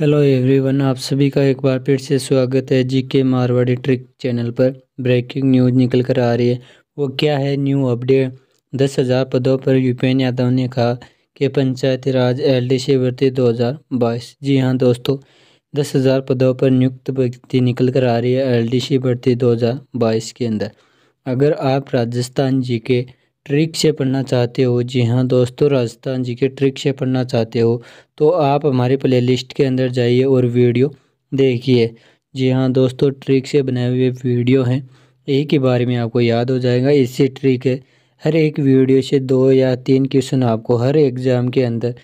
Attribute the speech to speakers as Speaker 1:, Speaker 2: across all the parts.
Speaker 1: hello everyone आप सभी का एक बार फिर से स्वागत है जी के मारवाड़ी ट्रिक चैनल पर ब्रेकिंग न्यूज़ निकल कर आ रही है वो क्या है न्यू अपडेट दस हज़ार पदों पर यूपीएन यादव ने कहा कि पंचायती राज एल डी सी भर्ती दो हज़ार बाईस जी हाँ दोस्तों दस हज़ार पदों पर नियुक्त भर्ती निकल कर आ रही है एल डी सी भर्ती दो हज़ार बाईस के अंदर अगर आप राजस्थान जी के ट्रिक से पढ़ना चाहते हो जी हाँ दोस्तों राजस्थान जी के ट्रिक से पढ़ना चाहते हो तो आप हमारे प्लेलिस्ट के अंदर जाइए और वीडियो देखिए जी हाँ दोस्तों ट्रिक से बनाए हुए वीडियो हैं एक ही बारे में आपको याद हो जाएगा इसी ट्रिक है हर एक वीडियो से दो या तीन क्वेश्चन आपको हर एग्ज़ाम के अंदर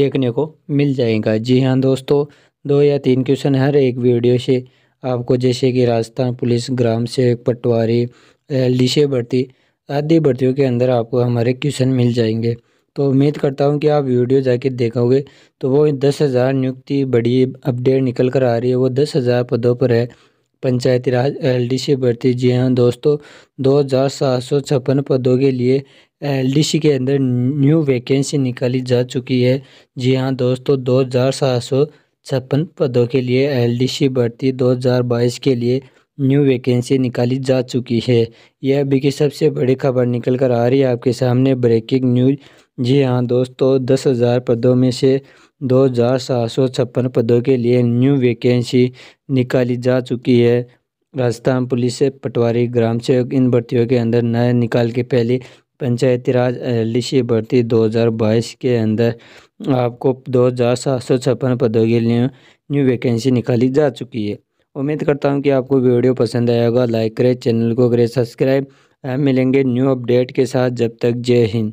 Speaker 1: देखने को मिल जाएगा जी हाँ दोस्तों दो या तीन क्वेश्चन हर एक वीडियो से आपको जैसे कि राजस्थान पुलिस ग्राम सेवक पटवारी एल डी से भर्ती आदि भर्तियों के अंदर आपको हमारे क्वेश्चन मिल जाएंगे तो उम्मीद करता हूँ कि आप वीडियो जाके देखोगे तो वो दस हज़ार नियुक्ति बड़ी अपडेट निकल कर आ रही है वो दस हज़ार पदों पर है पंचायती राज एल भर्ती जी हाँ दोस्तों दो हज़ार सात सौ छप्पन पदों के लिए एलडीसी के अंदर न्यू वैकेंसी निकाली जा चुकी है जी हाँ दोस्तों दो हज़ार सात सौ छप्पन पदों के लिए एलडीसी भर्ती 2022 के लिए न्यू वैकेंसी निकाली जा चुकी है यह अभी की सबसे बड़ी खबर निकल कर आ रही है आपके सामने ब्रेकिंग न्यूज जी हाँ दोस्तों दस हज़ार पदों में से दो हज़ार सात सौ छप्पन पदों के लिए न्यू वैकेंसी निकाली जा चुकी है राजस्थान पुलिस से पटवारी ग्राम सेवक इन भर्तियों के अंदर नए निकाल के पहली पंचायती राज एलडीसी भर्ती 2022 के अंदर आपको दो हज़ार सात सौ छप्पन पदों के लिए न्यू वैकेंसी निकाली जा चुकी है उम्मीद करता हूँ कि आपको वीडियो पसंद आएगा लाइक करें चैनल को करें सब्सक्राइब मिलेंगे न्यू अपडेट के साथ जब तक जय हिंद